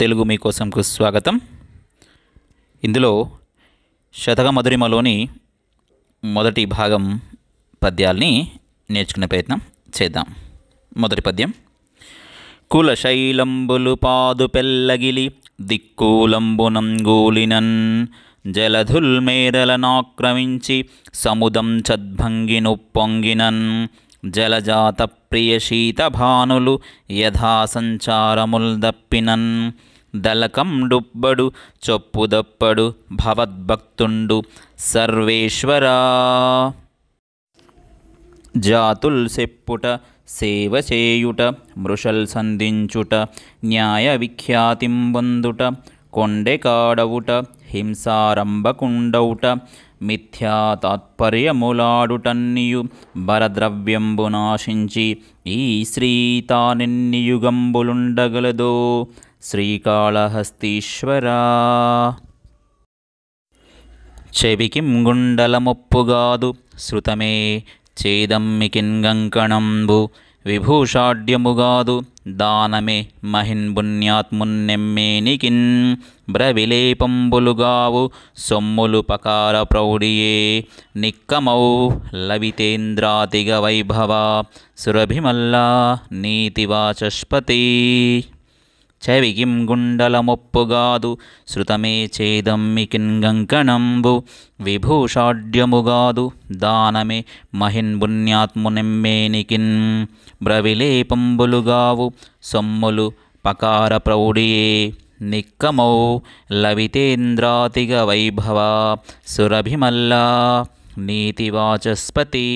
తెలుగు మీకోసంకు స్వాగతం ఇందులో శతక మధురిమలోని మొదటి భాగం పద్యాల్ని నేర్చుకునే ప్రయత్నం చేద్దాం మొదటి పద్యం కులశైలంబులు పాదు పెల్లగిలి దిక్కులంబునంగూలినన్ జలధుల్మేరలనాక్రమించి సముదం చద్భంగిను పొంగినన్ జలజాత ప్రియ శీతభానులు భానులు సంచారముల్ దప్పినన్ దళకండుబ్బడు చొప్పుదప్పడు భవద్భక్తుండు సర్వేశ్వరా జాతుల్ సెప్పుట సేవ చేయుట మృషల్ సంధించుట న్యాయ విఖ్యాతింబందుట కొండె కాడవుట హింసారంభకుండవుట మిథ్యా తాత్పర్యములాడుటన్నియు భరద్రవ్యంబు నాశించి ఈ శ్రీతానిన్నియుగంబులుండగలదో శ్రీకాళహస్తీశ్వరా చెవికిం గుండలమొప్పుగాదు శృతమే చేదమ్మికిన్గంకణంబు విభూషాడ్యముగాదు దానమే మహిన్పుణ్యాత్మున్నెమ్మేనికిన్ బ్రవిలేపంబులుగావు సొమ్ములు పకార ప్రౌఢియే నిక్కమౌ లవితేంద్రాతిగ వైభవ సురభిమల్లా నీతివాచస్పతి చవికిం గుండలమొప్పుగాదు శృతమే చేదమ్మికిన్ గంకణంబు విభూషాఢ్యముగాదు దానమే మహిన్పుణ్యాత్మునిమ్మేనికిన్ బ్రవిలేపంబులుగావు సొమ్ములు పకార ప్రౌఢియే నిక్కమౌ లవితేంద్రాతిగ వైభవ సురభిమల్లా నీతివాచస్పతి